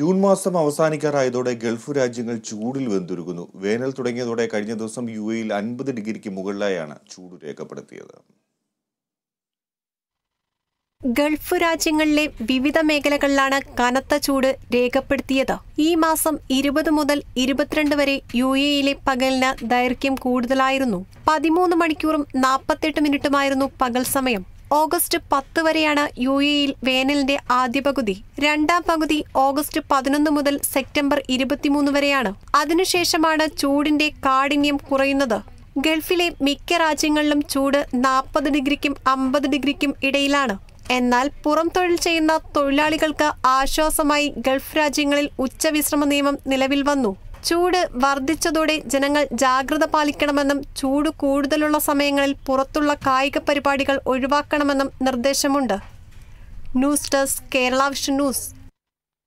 June മാസം അവസാനിക്കാറായതോടെ Gulf രാജ്യങ്ങൾ ചൂടിൽ വെന്തുരുകുന്നു വേനൽ തുടങ്ങിയതോടെ കഴിഞ്ഞ ദിവസം യു എയിൽ അൻപത് ഡിഗ്രിക്ക് മുകളിലായാണ് ചൂട് രേഖപ്പെടുത്തിയത് ഗൾഫ് രാജ്യങ്ങളിലെ വിവിധ മേഖലകളിലാണ് കനത്ത ചൂട് രേഖപ്പെടുത്തിയത് ഈ മാസം ഇരുപത് മുതൽ ഇരുപത്തിരണ്ട് വരെ യു എയിലെ പകലിന് ദൈർഘ്യം കൂടുതലായിരുന്നു പതിമൂന്ന് മണിക്കൂറും നാൽപ്പത്തെട്ട് മിനിറ്റുമായിരുന്നു പകൽ സമയം ഓഗസ്റ്റ് പത്ത് വരെയാണ് യു എയിൽ വേനലിന്റെ ആദ്യ പകുതി രണ്ടാം പകുതി ഓഗസ്റ്റ് പതിനൊന്ന് മുതൽ സെപ്റ്റംബർ ഇരുപത്തിമൂന്ന് വരെയാണ് അതിനുശേഷമാണ് ചൂടിന്റെ കാഠിന്യം കുറയുന്നത് ഗൾഫിലെ മിക്ക രാജ്യങ്ങളിലും ചൂട് നാൽപ്പത് ഡിഗ്രിക്കും അമ്പത് ഡിഗ്രിക്കും ഇടയിലാണ് എന്നാൽ പുറം തൊഴിൽ ചെയ്യുന്ന തൊഴിലാളികൾക്ക് ആശ്വാസമായി ഗൾഫ് രാജ്യങ്ങളിൽ ഉച്ചവിശ്രമ നിയമം നിലവിൽ വന്നു ചൂട് വർദ്ധിച്ചതോടെ ജനങ്ങൾ ജാഗ്രത പാലിക്കണമെന്നും ചൂട് കൂടുതലുള്ള സമയങ്ങളിൽ പുറത്തുള്ള കായിക പരിപാടികൾ ഒഴിവാക്കണമെന്നും നിർദ്ദേശമുണ്ട് news desk Kerala vision news